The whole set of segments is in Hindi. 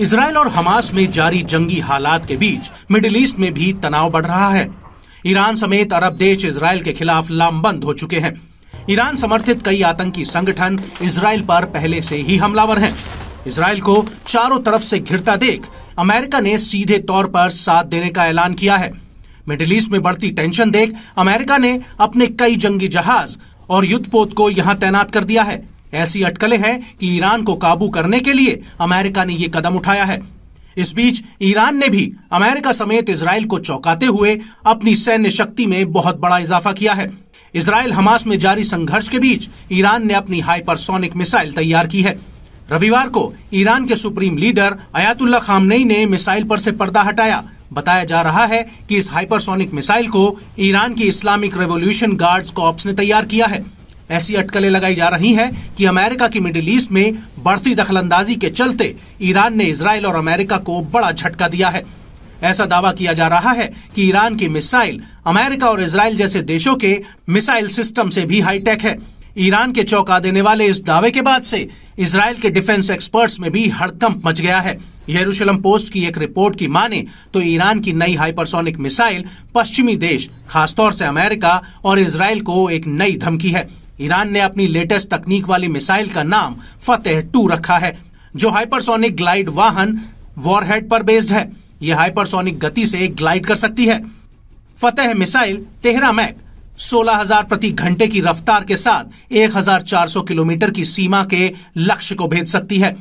इसराइल और हमास में जारी जंगी हालात के बीच मिडिल ईस्ट में भी तनाव बढ़ रहा है ईरान समेत अरब देश इसराइल के खिलाफ लामबंद हो चुके हैं ईरान समर्थित कई आतंकी संगठन इसराइल पर पहले से ही हमलावर हैं इसराइल को चारों तरफ से घिरता देख अमेरिका ने सीधे तौर पर साथ देने का ऐलान किया है मिडिल ईस्ट में बढ़ती टेंशन देख अमेरिका ने अपने कई जंगी जहाज और युद्धपोत को यहाँ तैनात कर दिया है ऐसी अटकलें हैं कि ईरान को काबू करने के लिए अमेरिका ने यह कदम उठाया है इस बीच ईरान ने भी अमेरिका समेत इसराइल को चौंकाते हुए अपनी सैन्य शक्ति में बहुत बड़ा इजाफा किया है इसराइल हमास में जारी संघर्ष के बीच ईरान ने अपनी हाइपरसोनिक मिसाइल तैयार की है रविवार को ईरान के सुप्रीम लीडर अयातुल्ला खामनई ने मिसाइल पर से पर्दा हटाया बताया जा रहा है कि इस हाइपरसोनिक मिसाइल को ईरान की इस्लामिक रेवोल्यूशन गार्ड्स कॉप्स ने तैयार किया है ऐसी अटकलें लगाई जा रही हैं कि अमेरिका की मिडिल ईस्ट में बढ़ती दखलंदाजी के चलते ईरान ने इसराइल और अमेरिका को बड़ा झटका दिया है ऐसा दावा किया जा रहा है कि ईरान की मिसाइल अमेरिका और इसराइल जैसे देशों के मिसाइल सिस्टम से भी हाईटेक है ईरान के चौंका देने वाले इस दावे के बाद से इसराइल के डिफेंस एक्सपर्ट्स में भी हड़कंप मच गया है यरूशलम पोस्ट की एक रिपोर्ट की माने तो ईरान की नई हाइपरसोनिक मिसाइल पश्चिमी देश खासतौर से अमेरिका और इसराइल को एक नई धमकी है ईरान ने अपनी लेटेस्ट तकनीक वाली मिसाइल का नाम फतेह टू रखा है जो हाइपरसोनिक ग्लाइड वाहन वॉरहेड पर बेस्ड है यह हाइपरसोनिक गति से ग्लाइड कर सकती है फतेह मिसाइल तेहरा मैक 16,000 प्रति घंटे की रफ्तार के साथ 1,400 किलोमीटर की सीमा के लक्ष्य को भेज सकती है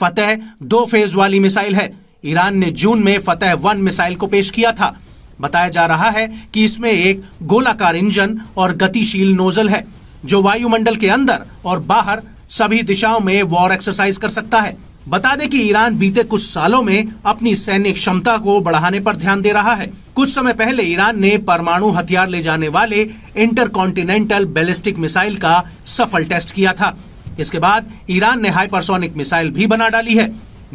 फतेह दो फेज वाली मिसाइल है ईरान ने जून में फतेह वन मिसाइल को पेश किया था बताया जा रहा है कि इसमें एक गोलाकार इंजन और गतिशील नोजल है जो वायुमंडल के अंदर और बाहर सभी दिशाओं में वॉर एक्सरसाइज कर सकता है बता दें कि ईरान बीते कुछ सालों में अपनी सैनिक क्षमता को बढ़ाने पर ध्यान दे रहा है कुछ समय पहले ईरान ने परमाणु हथियार ले जाने वाले इंटर कॉन्टिनेंटल बैलिस्टिक मिसाइल का सफल टेस्ट किया था इसके बाद ईरान ने हाइपरसोनिक मिसाइल भी बना डाली है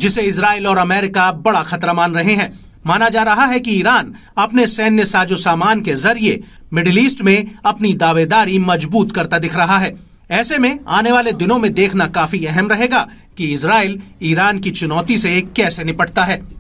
जिसे इसराइल और अमेरिका बड़ा खतरा मान रहे हैं माना जा रहा है कि ईरान अपने सैन्य साजो सामान के जरिए मिडिल ईस्ट में अपनी दावेदारी मजबूत करता दिख रहा है ऐसे में आने वाले दिनों में देखना काफी अहम रहेगा कि इसराइल ईरान की चुनौती से कैसे निपटता है